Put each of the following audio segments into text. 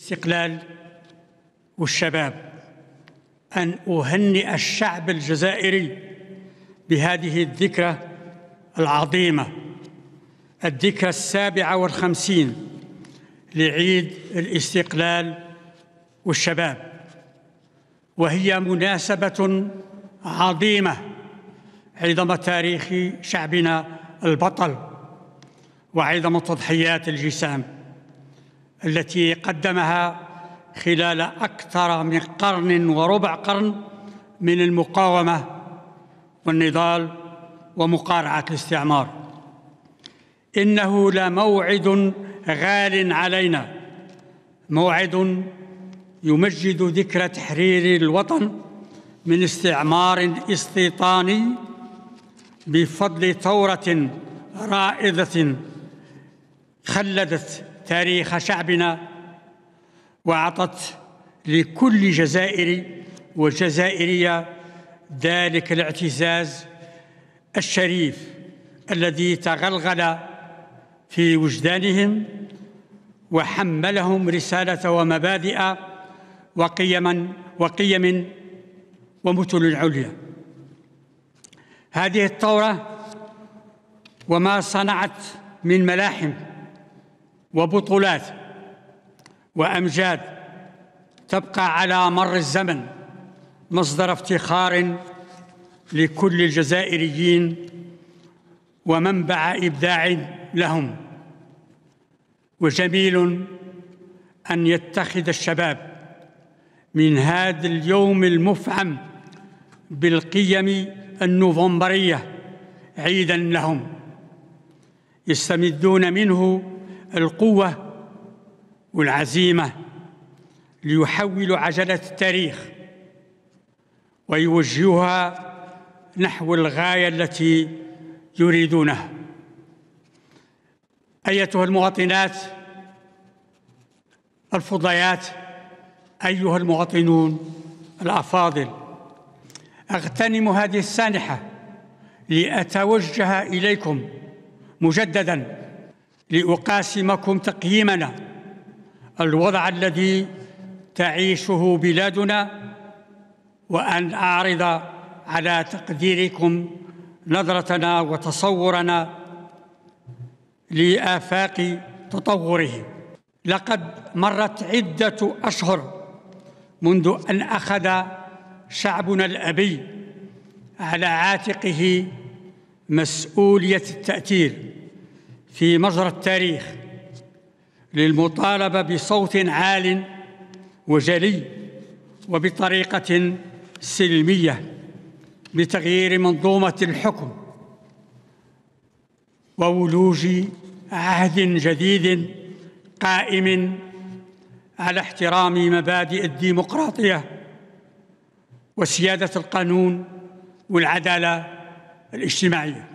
الاستقلال والشباب أن أهنئ الشعب الجزائري بهذه الذكرى العظيمة الذكرى السابعة والخمسين لعيد الاستقلال والشباب وهي مناسبة عظيمة عظم تاريخ شعبنا البطل وعظم تضحيات الجسام التي قدمها خلال أكثر من قرن وربع قرن من المقاومة والنضال ومقارعة الاستعمار إنه لموعد غال علينا موعد يمجد ذكرى تحرير الوطن من استعمار استيطاني بفضل ثورة رائدة خلدت تاريخ شعبنا وأعطت لكل جزائري وجزائرية ذلك الاعتزاز الشريف الذي تغلغل في وجدانهم وحملهم رسالة ومبادئ وقيما وقيم ومثل عليا هذه الثورة وما صنعت من ملاحم وبطولات وأمجاد تبقى على مر الزمن مصدر افتخار لكل الجزائريين ومنبع إبداع لهم وجميل أن يتخذ الشباب من هذا اليوم المفعم بالقيم النوفمبرية عيدا لهم يستمدون منه القوة والعزيمة ليحولوا عجلة التاريخ ويوجهها نحو الغاية التي يريدونها أيتها المواطنات الفضيات أيها المواطنون الأفاضل أغتنم هذه السانحة لأتوجه إليكم مجدداً لأقاسمكم تقييمنا الوضع الذي تعيشه بلادنا وأن أعرض على تقديركم نظرتنا وتصورنا لآفاق تطوره لقد مرت عدة أشهر منذ أن أخذ شعبنا الأبي على عاتقه مسؤولية التأثير في مجرى التاريخ للمطالبه بصوت عال وجلي وبطريقه سلميه بتغيير منظومه الحكم وولوج عهد جديد قائم على احترام مبادئ الديمقراطيه وسياده القانون والعداله الاجتماعيه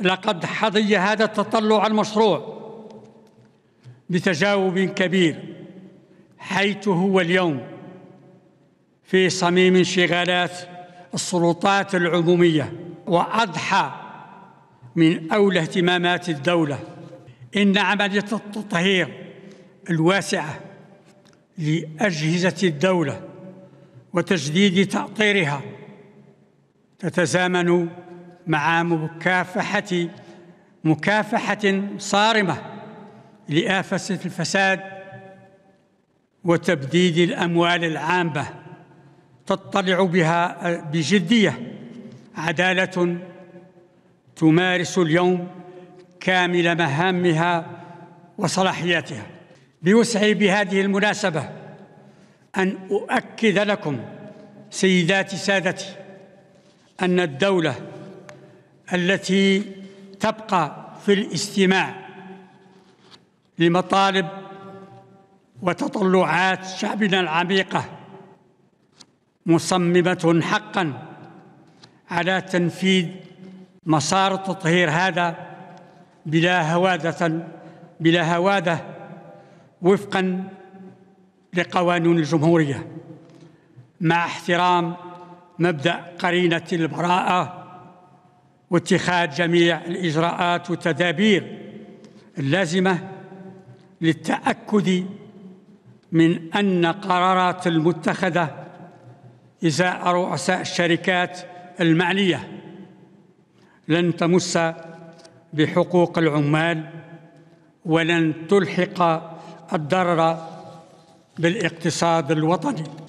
لقد حظي هذا التطلع المشروع بتجاوب كبير حيث هو اليوم في صميم انشغالات السلطات العمومية وأضحى من أولى اهتمامات الدولة إن عملية التطهير الواسعة لأجهزة الدولة وتجديد تأطيرها تتزامن مع مكافحة مكافحة صارمة لآفة الفساد وتبديد الأموال العامة تطلع بها بجدية عدالة تمارس اليوم كامل مهامها وصلاحياتها بوسعي بهذه المناسبة أن أؤكد لكم سيداتي سادتي أن الدولة التي تبقى في الاستماع لمطالب وتطلعات شعبنا العميقه مصممه حقا على تنفيذ مسار التطهير هذا بلا هواده بلا هواده وفقا لقوانين الجمهوريه مع احترام مبدا قرينه البراءه واتخاذ جميع الإجراءات والتدابير اللازمة للتأكد من أن قرارات المتخذة إزاء رؤساء الشركات المعنية لن تمس بحقوق العمال ولن تلحق الضرر بالاقتصاد الوطني